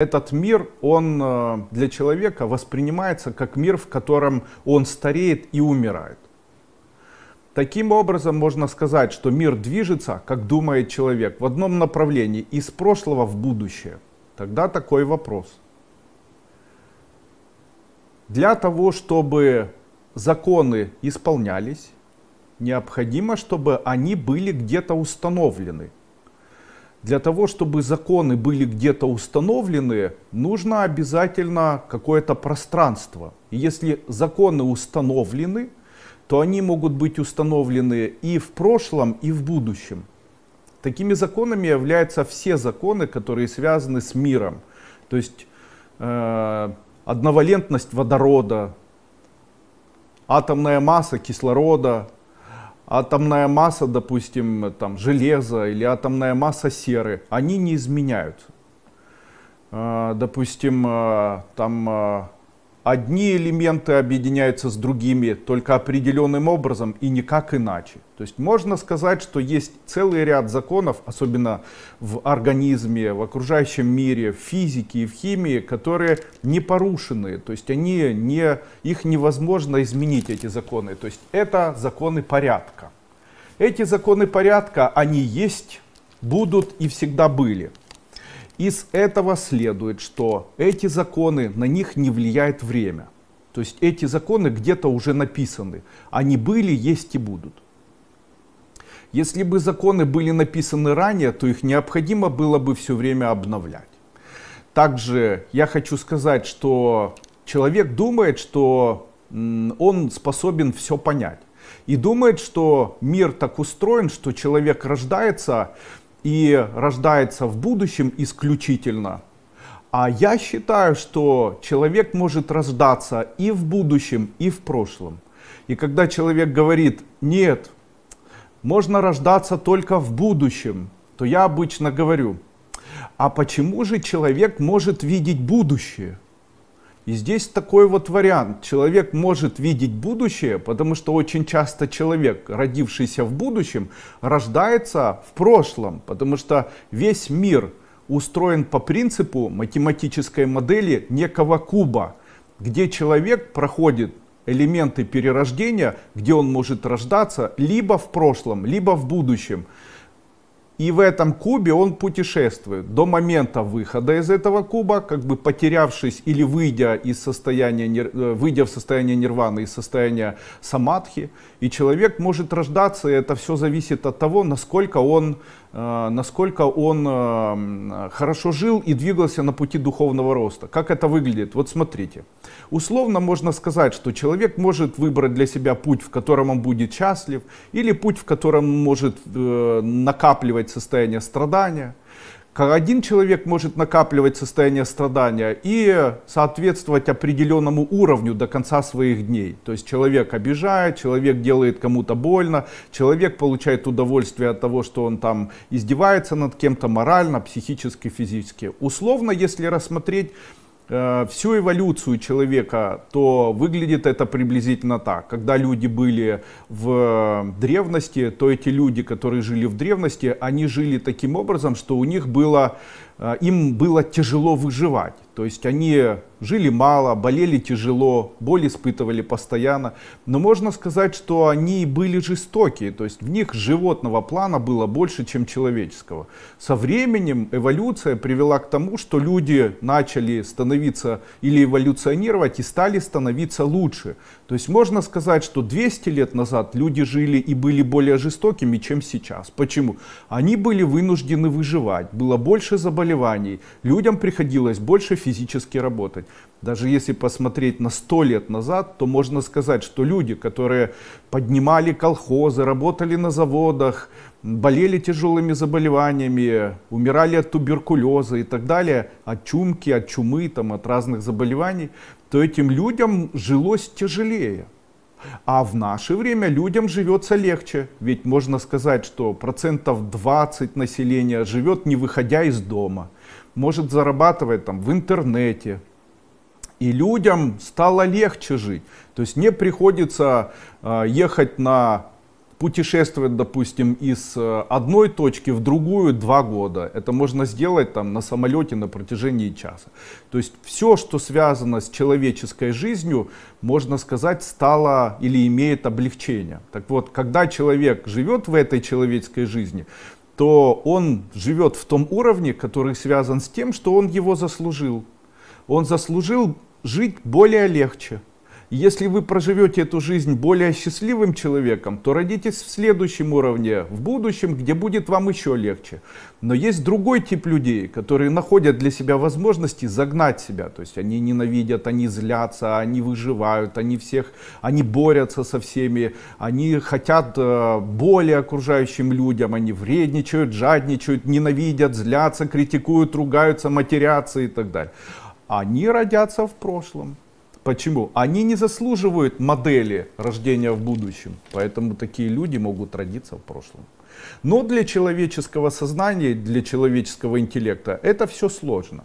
Этот мир, он э, для человека воспринимается как мир, в котором он стареет и умирает. Таким образом, можно сказать, что мир движется, как думает человек, в одном направлении, из прошлого в будущее. Тогда такой вопрос. Для того, чтобы законы исполнялись, необходимо, чтобы они были где-то установлены для того, чтобы законы были где-то установлены, нужно обязательно какое-то пространство. И если законы установлены, то они могут быть установлены и в прошлом, и в будущем. Такими законами являются все законы, которые связаны с миром. То есть э, одновалентность водорода, атомная масса кислорода, атомная масса, допустим, там, железа или атомная масса серы, они не изменяют. Э, допустим, э, там э, одни элементы объединяются с другими только определенным образом и никак иначе. То есть можно сказать, что есть целый ряд законов, особенно в организме, в окружающем мире, в физике и в химии, которые не порушены. То есть они не, их невозможно изменить, эти законы. То есть это законы порядка. Эти законы порядка, они есть, будут и всегда были. Из этого следует, что эти законы, на них не влияет время. То есть эти законы где-то уже написаны. Они были, есть и будут. Если бы законы были написаны ранее, то их необходимо было бы все время обновлять. Также я хочу сказать, что человек думает, что он способен все понять. И думает, что мир так устроен, что человек рождается и рождается в будущем исключительно. А я считаю, что человек может рождаться и в будущем, и в прошлом. И когда человек говорит, нет, можно рождаться только в будущем, то я обычно говорю, а почему же человек может видеть будущее? И здесь такой вот вариант. Человек может видеть будущее, потому что очень часто человек, родившийся в будущем, рождается в прошлом, потому что весь мир устроен по принципу математической модели некого куба, где человек проходит элементы перерождения, где он может рождаться либо в прошлом, либо в будущем. И в этом кубе он путешествует до момента выхода из этого куба, как бы потерявшись или выйдя, из состояния, э, выйдя в состояние нирваны, из состояния самадхи. И человек может рождаться, и это все зависит от того, насколько он Э, насколько он э, хорошо жил и двигался на пути духовного роста. Как это выглядит? Вот смотрите. Условно можно сказать, что человек может выбрать для себя путь, в котором он будет счастлив, или путь, в котором он может э, накапливать состояние страдания один человек может накапливать состояние страдания и соответствовать определенному уровню до конца своих дней. То есть человек обижает, человек делает кому-то больно, человек получает удовольствие от того, что он там издевается над кем-то морально, психически, физически. Условно, если рассмотреть Э, всю эволюцию человека, то выглядит это приблизительно так. Когда люди были в древности, то эти люди, которые жили в древности, они жили таким образом, что у них было Э, им было тяжело выживать. То есть они жили мало, болели тяжело, боль испытывали постоянно. Но можно сказать, что они были жестокие. То есть в них животного плана было больше, чем человеческого. Со временем эволюция привела к тому, что люди начали становиться или эволюционировать и стали становиться лучше. То есть можно сказать, что 200 лет назад люди жили и были более жестокими, чем сейчас. Почему? Они были вынуждены выживать. Было больше заболеваний заболеваний. Людям приходилось больше физически работать. Даже если посмотреть на 100 лет назад, то можно сказать, что люди, которые поднимали колхозы, работали на заводах, болели тяжелыми заболеваниями, умирали от туберкулеза и так далее, от чумки, от чумы, там, от разных заболеваний, то этим людям жилось тяжелее. А в наше время людям живется легче, ведь можно сказать, что процентов 20 населения живет не выходя из дома, может зарабатывать там в интернете, и людям стало легче жить. То есть не приходится а, ехать на Путешествовать, допустим, из э, одной точки в другую два года. Это можно сделать там на самолете на протяжении часа. То есть все, что связано с человеческой жизнью, можно сказать, стало или имеет облегчение. Так вот, когда человек живет в этой человеческой жизни, то он живет в том уровне, который связан с тем, что он его заслужил. Он заслужил жить более легче, если вы проживете эту жизнь более счастливым человеком, то родитесь в следующем уровне, в будущем, где будет вам еще легче. Но есть другой тип людей, которые находят для себя возможности загнать себя. То есть они ненавидят, они злятся, они выживают, они всех, они борются со всеми, они хотят э, более окружающим людям, они вредничают, жадничают, ненавидят, злятся, критикуют, ругаются, матерятся и так далее. Они родятся в прошлом. Почему? Они не заслуживают модели рождения в будущем, поэтому такие люди могут родиться в прошлом. Но для человеческого сознания, для человеческого интеллекта это все сложно.